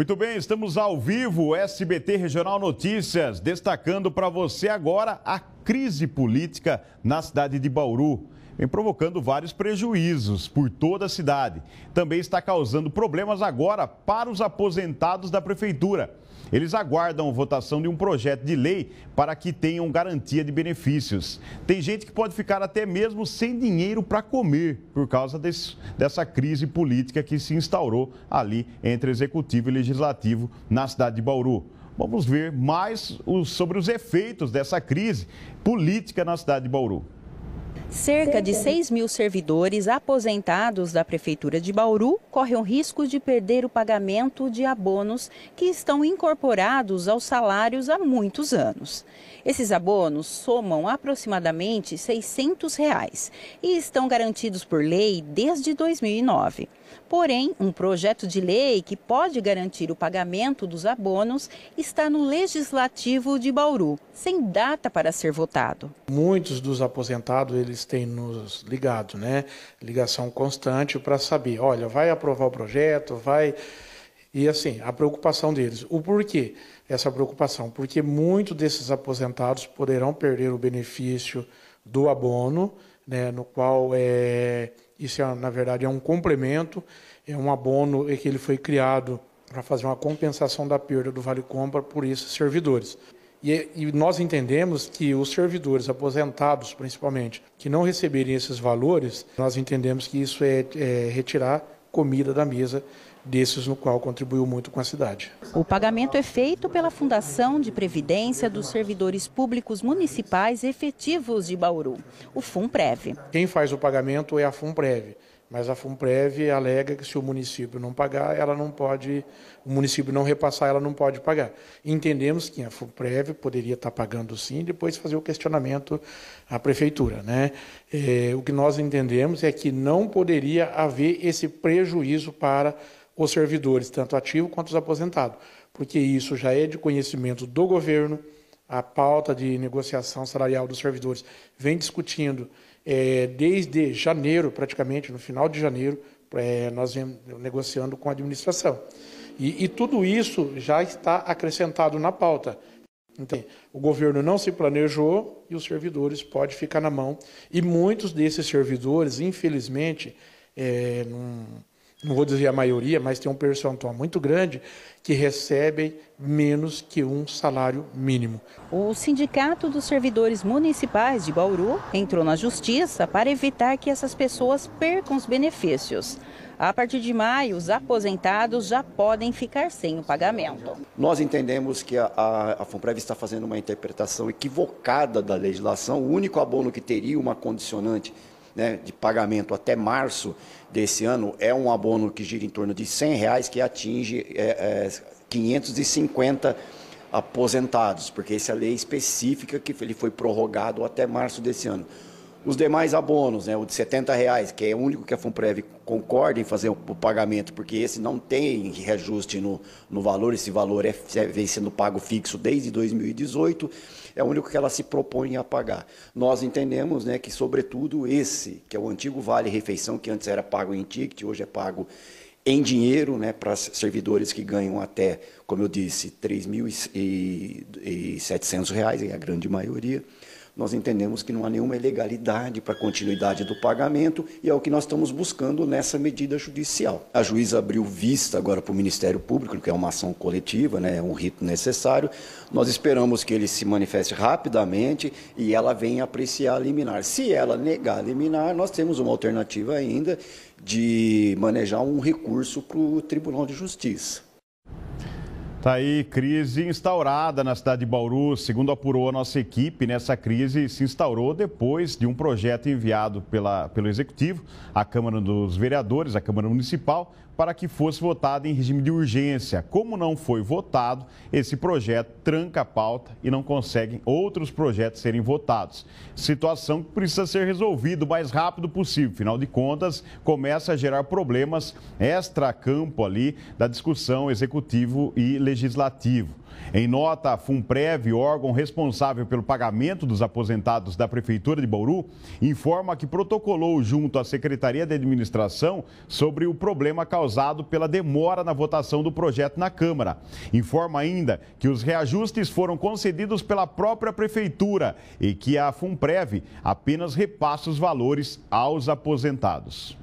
Muito bem, estamos ao vivo, SBT Regional Notícias, destacando para você agora a crise política na cidade de Bauru vem provocando vários prejuízos por toda a cidade. Também está causando problemas agora para os aposentados da prefeitura. Eles aguardam a votação de um projeto de lei para que tenham garantia de benefícios. Tem gente que pode ficar até mesmo sem dinheiro para comer por causa desse, dessa crise política que se instaurou ali entre executivo e legislativo na cidade de Bauru. Vamos ver mais sobre os efeitos dessa crise política na cidade de Bauru. Cerca de 6 mil servidores aposentados da Prefeitura de Bauru correm o risco de perder o pagamento de abonos que estão incorporados aos salários há muitos anos. Esses abonos somam aproximadamente R$ 600 reais e estão garantidos por lei desde 2009. Porém, um projeto de lei que pode garantir o pagamento dos abonos está no Legislativo de Bauru, sem data para ser votado. Muitos dos aposentados eles têm nos ligado, né? Ligação constante para saber, olha, vai aprovar o projeto, vai e assim, a preocupação deles. O porquê essa preocupação? Porque muitos desses aposentados poderão perder o benefício do abono, né, no qual é, isso, é, na verdade, é um complemento, é um abono que ele foi criado para fazer uma compensação da perda do Vale Compra por esses servidores. E, e, nós entendemos que os servidores aposentados, principalmente, que não receberem esses valores, nós entendemos que isso é, é retirar comida da mesa desses no qual contribuiu muito com a cidade. O pagamento é feito pela Fundação de Previdência dos Servidores Públicos Municipais Efetivos de Bauru, o FUNPREV. Quem faz o pagamento é a FUNPREV, mas a FUNPREV alega que se o município não pagar, ela não pode, o município não repassar, ela não pode pagar. Entendemos que a FUNPREV poderia estar pagando sim, depois fazer o questionamento à prefeitura, né? É, o que nós entendemos é que não poderia haver esse prejuízo para os servidores, tanto ativos quanto os aposentados, porque isso já é de conhecimento do governo. A pauta de negociação salarial dos servidores vem discutindo é, desde janeiro, praticamente, no final de janeiro, é, nós vem negociando com a administração. E, e, tudo isso já está acrescentado na pauta. Então, o governo não se planejou e os servidores podem ficar na mão. E muitos desses servidores, infelizmente, é, num, não vou dizer a maioria, mas tem um percentual muito grande que recebem menos que um salário mínimo. O Sindicato dos Servidores Municipais de Bauru entrou na justiça para evitar que essas pessoas percam os benefícios. A partir de maio, os aposentados já podem ficar sem o pagamento. Nós entendemos que a, a, a FUNPREV está fazendo uma interpretação equivocada da legislação. O único abono que teria uma condicionante né, de pagamento até março desse ano é um abono que gira em torno de R$ reais que atinge é, é, 550 aposentados, porque essa é a lei específica que ele foi prorrogado até março desse ano os demais abonos, né, o de 70 reais, que é o único que a Funprev concorda em fazer o, pagamento, porque esse não tem reajuste no, no valor, esse valor é, é vem sendo pago fixo desde 2018, é o único que ela se propõe a pagar. Nós entendemos né, que, sobretudo, esse, que é o antigo Vale Refeição, que antes era pago em ticket, hoje é pago em dinheiro né, para servidores que ganham até, como eu disse, R$ 3.700, é a grande maioria nós entendemos que não há nenhuma ilegalidade para a continuidade do pagamento e é o que nós estamos buscando nessa medida judicial. A juíza abriu vista agora para o Ministério Público, que é uma ação coletiva, né, é um rito necessário. Nós esperamos que ele se manifeste rapidamente e ela venha apreciar a liminar. Se ela negar a liminar, nós temos uma alternativa ainda de manejar um recurso para o Tribunal de Justiça. Tá aí crise instaurada na cidade de Bauru. Segundo apurou a nossa equipe, nessa né, crise se instaurou depois de um projeto enviado pela, pelo Executivo à Câmara dos Vereadores, à Câmara Municipal, para que fosse votado em regime de urgência. Como não foi votado, esse projeto tranca a pauta e não conseguem outros projetos serem votados. Situação que precisa ser resolvida o mais rápido possível. Afinal de contas, começa a gerar problemas extra-campo ali da discussão executivo e legislativa Legislativo. Em nota, a FUNPREV, órgão responsável pelo pagamento dos aposentados da Prefeitura de Bauru, informa que protocolou junto à Secretaria de Administração sobre o problema causado pela demora na votação do projeto na Câmara. Informa ainda que os reajustes foram concedidos pela própria Prefeitura e que a FUNPREV apenas repassa os valores aos aposentados.